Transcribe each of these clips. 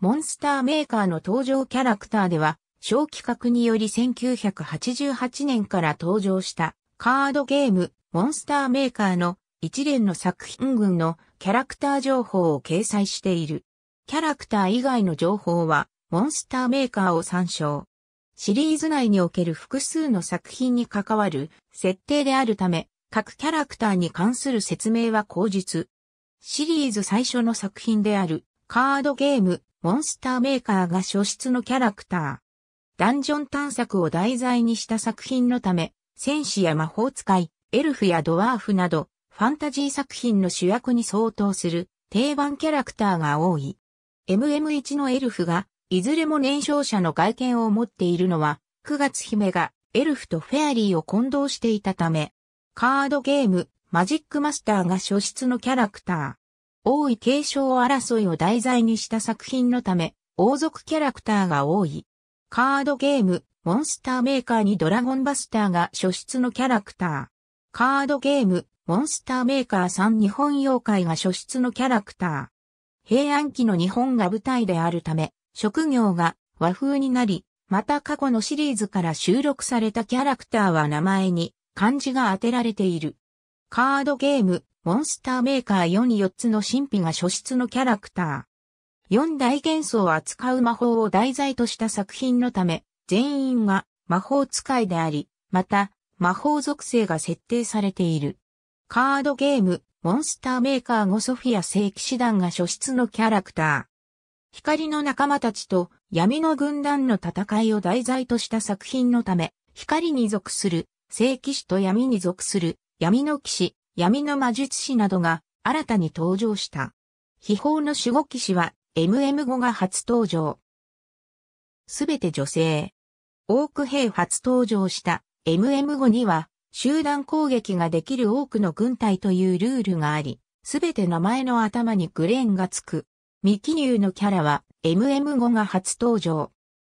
モンスターメーカーの登場キャラクターでは、小企画により1988年から登場したカードゲームモンスターメーカーの一連の作品群のキャラクター情報を掲載している。キャラクター以外の情報はモンスターメーカーを参照。シリーズ内における複数の作品に関わる設定であるため、各キャラクターに関する説明は口実。シリーズ最初の作品であるカードゲームモンスターメーカーが初出のキャラクター。ダンジョン探索を題材にした作品のため、戦士や魔法使い、エルフやドワーフなど、ファンタジー作品の主役に相当する定番キャラクターが多い。MM1 のエルフが、いずれも年少者の外見を持っているのは、9月姫がエルフとフェアリーを混同していたため、カードゲーム、マジックマスターが初出のキャラクター。王位継承争いを題材にした作品のため、王族キャラクターが多い。カードゲーム、モンスターメーカーにドラゴンバスターが初出のキャラクター。カードゲーム、モンスターメーカーさん日本妖怪が初出のキャラクター。平安期の日本が舞台であるため、職業が和風になり、また過去のシリーズから収録されたキャラクターは名前に漢字が当てられている。カードゲーム、モンスターメーカー44つの神秘が初出のキャラクター。4大元素を扱う魔法を題材とした作品のため、全員が魔法使いであり、また、魔法属性が設定されている。カードゲーム、モンスターメーカー5ソフィア聖騎士団が初出のキャラクター。光の仲間たちと闇の軍団の戦いを題材とした作品のため、光に属する、聖騎士と闇に属する、闇の騎士、闇の魔術師などが新たに登場した。秘宝の守護騎士は MM5 が初登場。すべて女性。オーク兵初登場した MM5 には集団攻撃ができる多くの軍隊というルールがあり、すべて名前の頭にグレーンがつく。未記入のキャラは MM5 が初登場。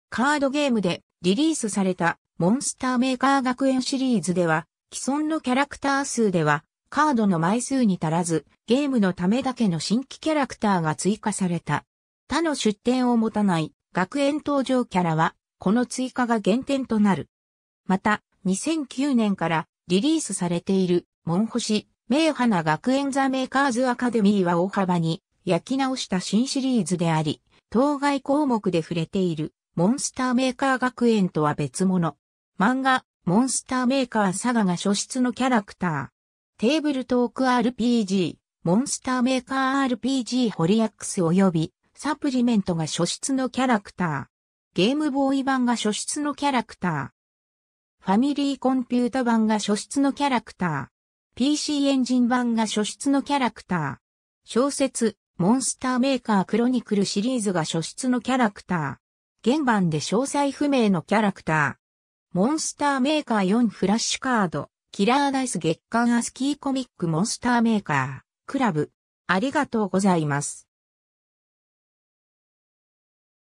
カードゲームでリリースされたモンスターメーカー学園シリーズでは既存のキャラクター数ではカードの枚数に足らず、ゲームのためだけの新規キャラクターが追加された。他の出展を持たない学園登場キャラは、この追加が原点となる。また、2009年からリリースされている、モンホシ、名花学園ザメーカーズアカデミーは大幅に焼き直した新シリーズであり、当該項目で触れている、モンスターメーカー学園とは別物。漫画、モンスターメーカーサガが初出のキャラクター。テーブルトーク RPG、モンスターメーカー RPG ホリアックス及び、サプリメントが初出のキャラクター。ゲームボーイ版が初出のキャラクター。ファミリーコンピュータ版が初出のキャラクター。PC エンジン版が初出のキャラクター。小説、モンスターメーカークロニクルシリーズが初出のキャラクター。現版で詳細不明のキャラクター。モンスターメーカー4フラッシュカード。キラーダイス月刊アスキーコミックモンスターメーカー、クラブ。ありがとうございます。